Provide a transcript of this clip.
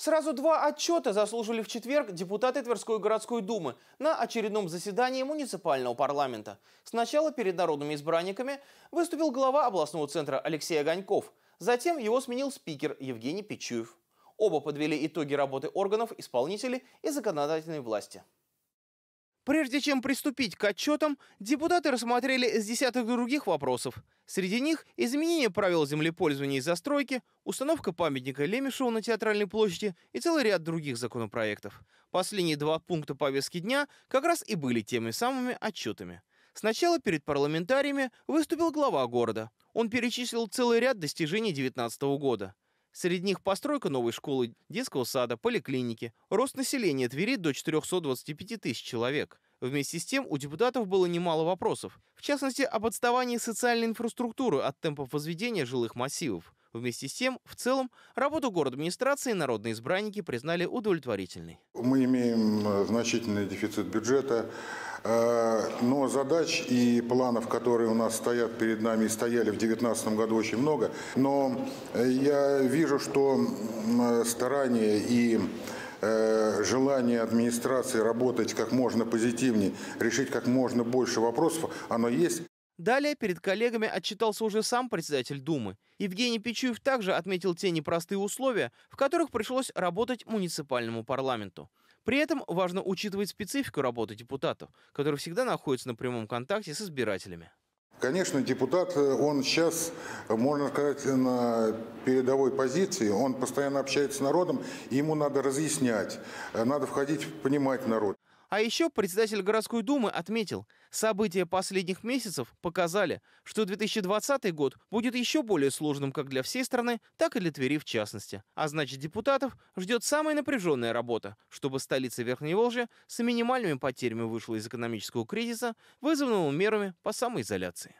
Сразу два отчета заслужили в четверг депутаты Тверской городской думы на очередном заседании муниципального парламента. Сначала перед народными избранниками выступил глава областного центра Алексей Огоньков. Затем его сменил спикер Евгений Пичуев. Оба подвели итоги работы органов исполнителей и законодательной власти. Прежде чем приступить к отчетам, депутаты рассмотрели с десяток других вопросов. Среди них изменение правил землепользования и застройки, установка памятника Лемешеву на Театральной площади и целый ряд других законопроектов. Последние два пункта повестки дня как раз и были теми самыми отчетами. Сначала перед парламентариями выступил глава города. Он перечислил целый ряд достижений 2019 года. Среди них постройка новой школы, детского сада, поликлиники. Рост населения Твери до 425 тысяч человек. Вместе с тем у депутатов было немало вопросов, в частности, об отставании социальной инфраструктуры от темпов возведения жилых массивов. Вместе с тем, в целом, работу город администрации народные избранники признали удовлетворительной. Мы имеем э, значительный дефицит бюджета, э, но задач и планов, которые у нас стоят перед нами и стояли в 2019 году, очень много. Но э, я вижу, что старания и желание администрации работать как можно позитивнее, решить как можно больше вопросов, оно есть. Далее перед коллегами отчитался уже сам председатель Думы. Евгений Печуев. также отметил те непростые условия, в которых пришлось работать муниципальному парламенту. При этом важно учитывать специфику работы депутатов, которые всегда находятся на прямом контакте с избирателями. Конечно, депутат, э, он сейчас, можно сказать, на передовой позиции, он постоянно общается с народом, и ему надо разъяснять, э, надо входить, понимать народ. А еще председатель городской думы отметил, события последних месяцев показали, что 2020 год будет еще более сложным как для всей страны, так и для Твери в частности. А значит, депутатов ждет самая напряженная работа, чтобы столица Верхней Волжи с минимальными потерями вышла из экономического кризиса, вызванного мерами по самоизоляции.